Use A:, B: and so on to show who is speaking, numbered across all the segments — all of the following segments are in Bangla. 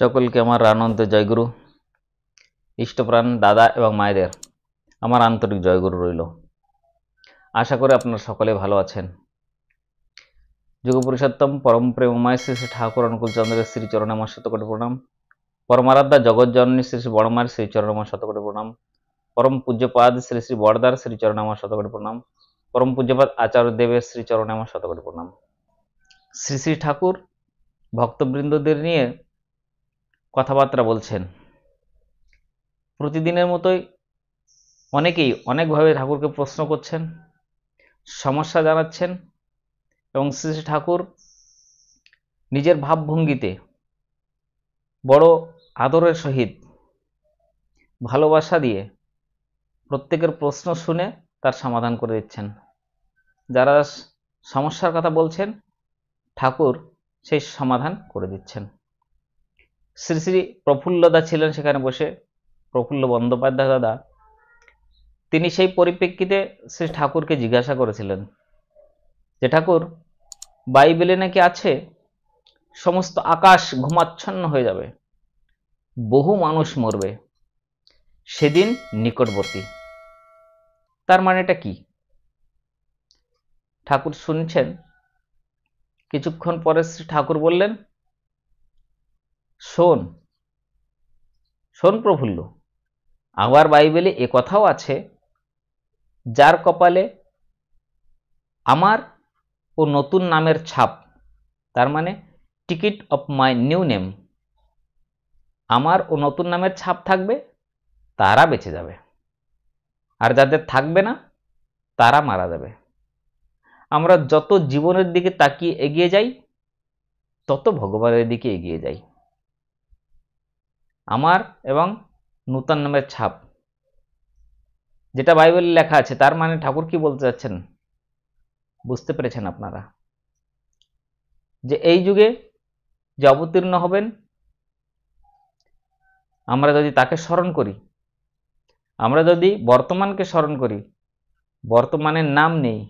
A: সকলকে আমার আনন্দ জয়গুরু ইষ্টপ্রাণ দাদা এবং মায়েদের আমার আন্তরিক জয়গুরু রইল আশা করি আপনারা সকলে ভালো আছেন যুগ পুরুষোত্তম পরম প্রেমময় শ্রী শ্রী ঠাকুর অনুকূলচন্দ্রের শ্রীচরণামার আমার শতকোটি প্রণাম পরমারাধ্যা জগৎজননী শ্রী শ্রী বড়মায়ের শ্রীচরণে আমার শতকোটি প্রণাম পরম পূজ্যপাদ শ্রী শ্রী বড়দার শ্রীচরণে আমার শতকোটি প্রণাম পরম পূজ্যপাদ আচার্য দেবের শ্রীচরণে আমার শতকোটি প্রণাম শ্রী শ্রী ঠাকুর ভক্তবৃন্দদের নিয়ে কথাবার্তা বলছেন প্রতিদিনের মতোই অনেকেই অনেকভাবে ঠাকুরকে প্রশ্ন করছেন সমস্যা জানাচ্ছেন এবং শ্রী ঠাকুর নিজের ভাবভঙ্গিতে বড় আদরের সহিত ভালোবাসা দিয়ে প্রত্যেকের প্রশ্ন শুনে তার সমাধান করে দিচ্ছেন যারা সমস্যার কথা বলছেন ঠাকুর সেই সমাধান করে দিচ্ছেন শ্রী শ্রী প্রফুল্লদা ছিলেন সেখানে বসে প্রফুল্ল বন্দ্যোপাধ্যায় দাদা তিনি সেই পরিপ্রেক্ষিতে শ্রী ঠাকুরকে জিজ্ঞাসা করেছিলেন যে ঠাকুর বাইবেলে নাকি আছে সমস্ত আকাশ ঘুমাচ্ছন্ন হয়ে যাবে বহু মানুষ মরবে সেদিন নিকটবর্তী তার মানে এটা কি ঠাকুর শুনছেন কিছুক্ষণ পরে শ্রী ঠাকুর বললেন শোন শোন প্রফুল্ল আমার বাইবেলে এ কথাও আছে যার কপালে আমার ও নতুন নামের ছাপ তার মানে ticket of my new name আমার ও নতুন নামের ছাপ থাকবে তারা বেঁচে যাবে আর যাদের থাকবে না তারা মারা যাবে আমরা যত জীবনের দিকে তাকিয়ে এগিয়ে যাই তত ভগবানের দিকে এগিয়ে যাই আমার এবং নূতন নামের ছাপ যেটা বাইবেলে লেখা আছে তার মানে ঠাকুর কি বলতে চাচ্ছেন বুঝতে পেরেছেন আপনারা যে এই যুগে যে অবতীর্ণ হবেন আমরা যদি তাকে স্মরণ করি আমরা যদি বর্তমানকে স্মরণ করি বর্তমানের নাম নেই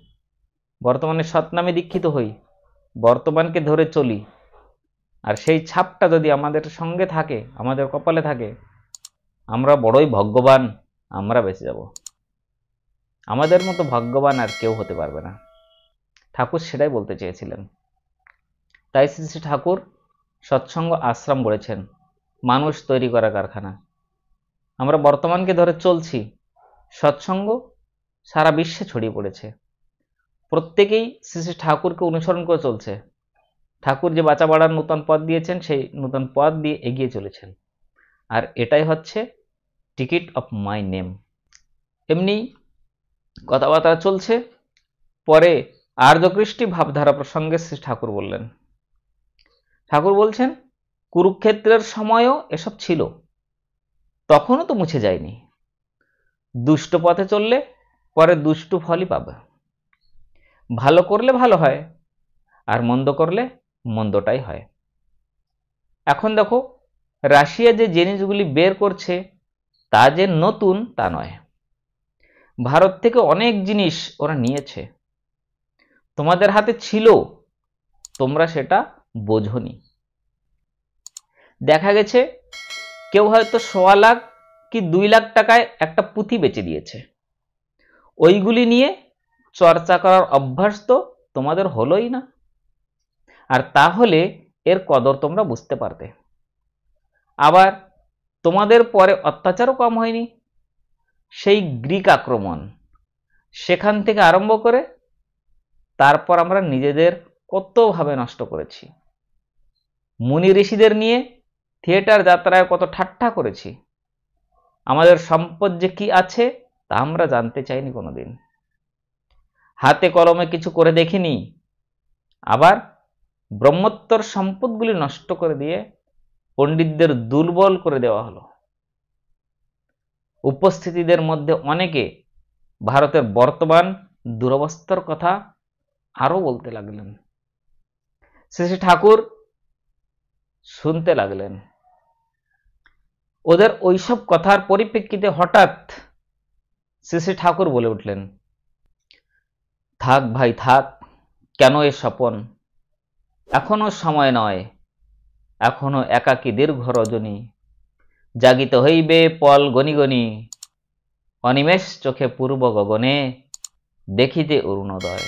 A: বর্তমানে সৎনামে দীক্ষিত হই বর্তমানকে ধরে চলি আর সেই ছাপটা যদি আমাদের সঙ্গে থাকে আমাদের কপালে থাকে আমরা বড়ই ভগ্যবান আমরা বেঁচে যাব আমাদের মতো ভাগ্যবান আর কেউ হতে পারবে না ঠাকুর সেটাই বলতে চেয়েছিলেন তাই শ্রী শ্রী ঠাকুর সৎসঙ্গ আশ্রম বলেছেন মানুষ তৈরি করা কারখানা আমরা বর্তমানকে ধরে চলছি সৎসঙ্গ সারা বিশ্বে ছড়িয়ে পড়েছে প্রত্যেকেই শ্রী শ্রী ঠাকুরকে অনুসরণ করে চলছে ঠাকুর যে বাঁচা বাড়ার নূতন পথ দিয়েছেন সেই নূতন পথ দিয়ে এগিয়ে চলেছেন আর এটাই হচ্ছে টিকিট অফ মাই নেম এমনি কথাবার্তা চলছে পরে আর্যকৃষ্টি ভাবধারা প্রসঙ্গে শ্রী ঠাকুর বললেন ঠাকুর বলছেন কুরুক্ষেত্রের সময়ও এসব ছিল তখনও তো মুছে যায়নি দুষ্ট পথে চললে পরে দুষ্টু ফলই পাবে ভালো করলে ভালো হয় আর মন্দ করলে মন্দটাই হয় এখন দেখো রাশিয়া যে জিনিসগুলি বের করছে তা যে নতুন তা নয় ভারত থেকে অনেক জিনিস ওরা নিয়েছে তোমাদের হাতে ছিল তোমরা সেটা বোঝনি দেখা গেছে কেউ হয়তো সোয়া লাখ কি দুই লাখ টাকায় একটা পুঁথি বেচে দিয়েছে ওইগুলি নিয়ে চর্চা করার অভ্যাস তো তোমাদের হলোই না আর তাহলে এর কদর তোমরা বুঝতে পারতে আবার তোমাদের পরে অত্যাচারও কম হয়নি সেই গ্রিক আক্রমণ সেখান থেকে আরম্ভ করে তারপর আমরা নিজেদের কতভাবে নষ্ট করেছি মুনি ঋষিদের নিয়ে থিয়েটার যাত্রায় কত ঠাট্টা করেছি আমাদের সম্পদ যে কি আছে তা আমরা জানতে চাইনি কোনোদিন হাতে কলমে কিছু করে দেখিনি আবার ব্রহ্মত্বর সম্পদগুলি নষ্ট করে দিয়ে পণ্ডিতদের দুর্বল করে দেওয়া হলো উপস্থিতিদের মধ্যে অনেকে ভারতের বর্তমান দুরবস্থার কথা আরও বলতে লাগলেন শ্রী ঠাকুর শুনতে লাগলেন ওদের ওইসব কথার পরিপ্রেক্ষিতে হঠাৎ শ্রী ঠাকুর বলে উঠলেন থাক ভাই থাক কেন এ স্বপন এখনও সময় নয় এখনও একাকী দীর্ঘ রজনী জাগিত হইবে পল গনি অনিমেষ চোখে পূর্ব গগনে দেখিতে অরুণোদয়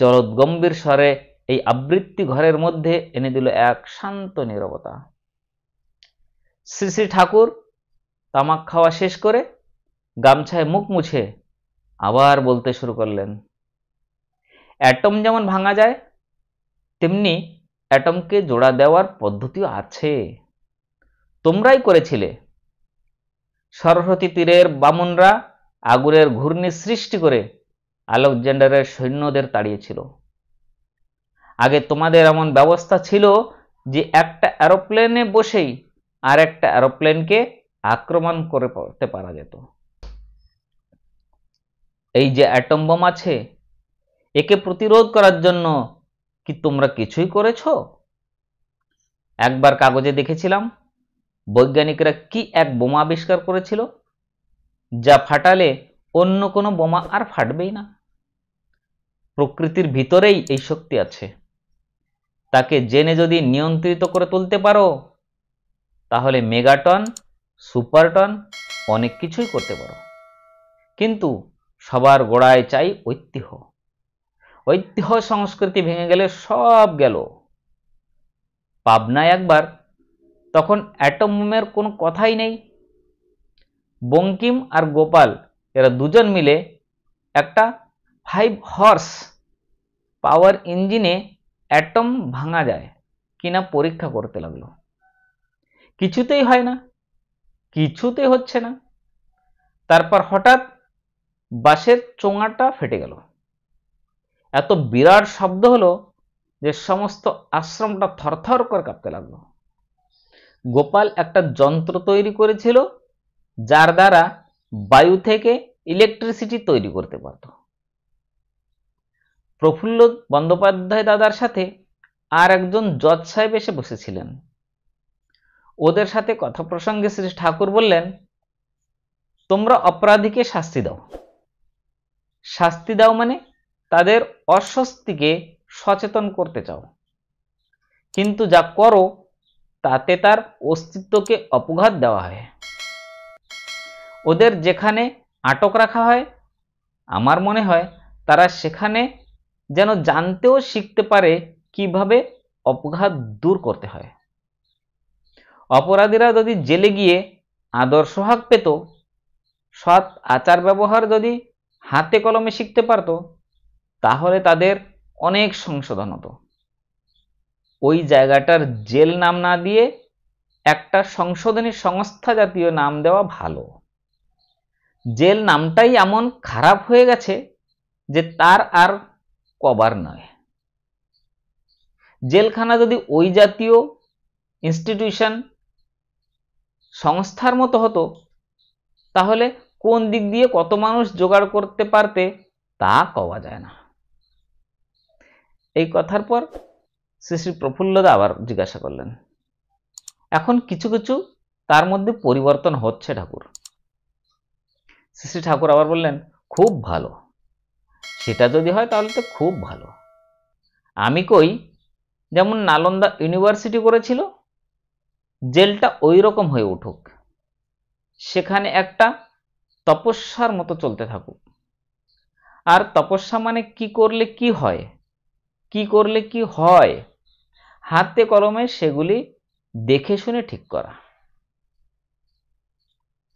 A: জলদ গম্ভীর স্বরে এই আবৃত্তি ঘরের মধ্যে এনে দিল এক শান্ত নিরবতা শ্রী শ্রী ঠাকুর তামাক খাওয়া শেষ করে গামছায় মুখ মুছে আবার বলতে শুরু করলেন অ্যাটম যেমন ভাঙা যায় তেমনি অ্যাটমকে জোড়া দেওয়ার পদ্ধতিও আছে তোমরাই করেছিলে সরস্বতী তীরের বামুনরা আগুনের ঘূর্ণি সৃষ্টি করে আলেকজান্ডারের সৈন্যদের তাড়িয়েছিল আগে তোমাদের এমন ব্যবস্থা ছিল যে একটা অ্যারোপ্লেনে বসেই আর একটা অ্যারোপ্লেনকে আক্রমণ করে করতে পারা যেত এই যে অ্যাটম বোম আছে একে প্রতিরোধ করার জন্য কি তোমরা কিছুই করেছ একবার কাগজে দেখেছিলাম বৈজ্ঞানিকরা কি এক বোমা আবিষ্কার করেছিল যা ফাটালে অন্য কোনো বোমা আর ফাটবেই না প্রকৃতির ভিতরেই এই শক্তি আছে তাকে জেনে যদি নিয়ন্ত্রিত করে তুলতে পারো তাহলে মেগাটন সুপারটন অনেক কিছুই করতে পারো কিন্তু সবার গোড়ায় চাই ঐতিহ্য ঐতিহ্য সংস্কৃতি ভেঙে গেলে সব গেল পাবনায় একবার তখন অ্যাটম বোমের কোনো কথাই নেই বঙ্কিম আর গোপাল এরা দুজন মিলে একটা ফাইভ হর্স পাওয়ার ইঞ্জিনে অ্যাটম ভাঙা যায় কিনা পরীক্ষা করতে লাগলো কিছুতেই হয় না কিছুতে হচ্ছে না তারপর হঠাৎ বাসের চোঙাটা ফেটে গেল এত বিরাট শব্দ হলো যে সমস্ত আশ্রমটা থরথর করে কাঁপতে লাগলো গোপাল একটা যন্ত্র তৈরি করেছিল যার দ্বারা বায়ু থেকে ইলেকট্রিসিটি তৈরি করতে পারত প্রফুল্ল বন্দ্যোপাধ্যায় দাদার সাথে আর একজন জজ সাহেব এসে বসেছিলেন ওদের সাথে কথা প্রসঙ্গে শ্রী ঠাকুর বললেন তোমরা অপরাধীকে শাস্তি দাও শাস্তি দাও মানে তাদের অস্বস্তিকে সচেতন করতে চাও কিন্তু যা করো তাতে তার অস্তিত্বকে অপঘাত দেওয়া হয় ওদের যেখানে আটক রাখা হয় আমার মনে হয় তারা সেখানে যেন জানতেও শিখতে পারে কিভাবে অপঘাত দূর করতে হয় অপরাধীরা যদি জেলে গিয়ে আদর্শ হাক পেত সৎ আচার ব্যবহার যদি হাতে কলমে শিখতে পারতো তাহলে তাদের অনেক সংশোধন হতো ওই জায়গাটার জেল নাম না দিয়ে একটা সংশোধনী সংস্থা জাতীয় নাম দেওয়া ভালো জেল নামটাই এমন খারাপ হয়ে গেছে যে তার আর কবার নয় জেলখানা যদি ওই জাতীয় ইনস্টিটিউশন সংস্থার মতো হতো তাহলে কোন দিক দিয়ে কত মানুষ জোগাড় করতে পারতে তা কওয়া যায় না এই কথার পর শ্রী শ্রী প্রফুল্লদা আবার জিজ্ঞাসা করলেন এখন কিছু কিছু তার মধ্যে পরিবর্তন হচ্ছে ঠাকুর শ্রী শ্রী ঠাকুর আবার বললেন খুব ভালো সেটা যদি হয় তাহলে তো খুব ভালো আমি কই যেমন নালন্দা ইউনিভার্সিটি করেছিল জেলটা ওই রকম হয়ে উঠুক সেখানে একটা তপস্যার মতো চলতে থাকুক আর তপস্যা মানে কি করলে কি হয় কি করলে কি হয় হাতে কলমে সেগুলি দেখে শুনে ঠিক করা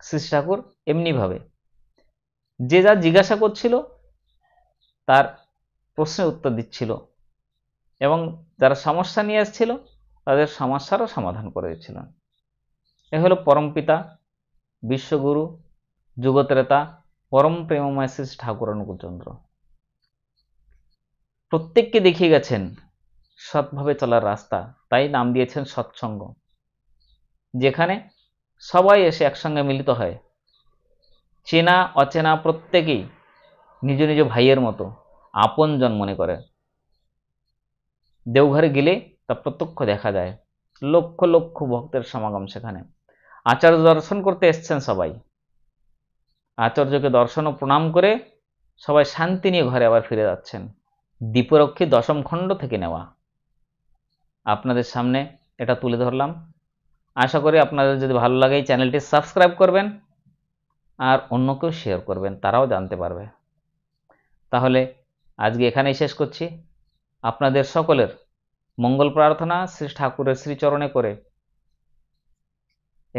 A: শ্রীশ ঠাকুর এমনিভাবে যে যা জিজ্ঞাসা করছিল তার প্রশ্নের উত্তর দিচ্ছিল এবং যারা সমস্যা নিয়ে এসেছিল তাদের সমস্যারও সমাধান করে দিচ্ছিলেন এ হলো পরমপিতা বিশ্বগুরু যুগত্রেতা পরম প্রেমময় শ্রী ঠাকুর অনুকূলচন্দ্র প্রত্যেককে দেখিয়ে গেছেন সৎভাবে চলার রাস্তা তাই নাম দিয়েছেন সৎসঙ্গ যেখানে সবাই এসে একসঙ্গে মিলিত হয় চেনা অচেনা প্রত্যেকেই নিজ নিজ ভাইয়ের মতো আপনজন মনে করে দেওঘরে গেলে তা প্রত্যক্ষ দেখা যায় লক্ষ লক্ষ ভক্তের সমাগম সেখানে আচার্য দর্শন করতে এসছেন সবাই আচার্যকে দর্শন ও প্রণাম করে সবাই শান্তি নিয়ে ঘরে আবার ফিরে যাচ্ছেন দ্বীপরক্ষী দশম খণ্ড থেকে নেওয়া আপনাদের সামনে এটা তুলে ধরলাম আশা করি আপনাদের যদি ভালো লাগে এই চ্যানেলটি সাবস্ক্রাইব করবেন আর অন্য কেউ শেয়ার করবেন তারাও জানতে পারবে তাহলে আজকে এখানেই শেষ করছি আপনাদের সকলের মঙ্গল প্রার্থনা শ্রী ঠাকুরের শ্রীচরণে করে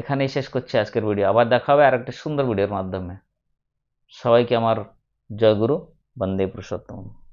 A: এখানেই শেষ করছি আজকের ভিডিও আবার দেখা হবে আর একটা সুন্দর ভিডিওর মাধ্যমে সবাইকে আমার জয়গুরু বন্দে পুরুষোত্তম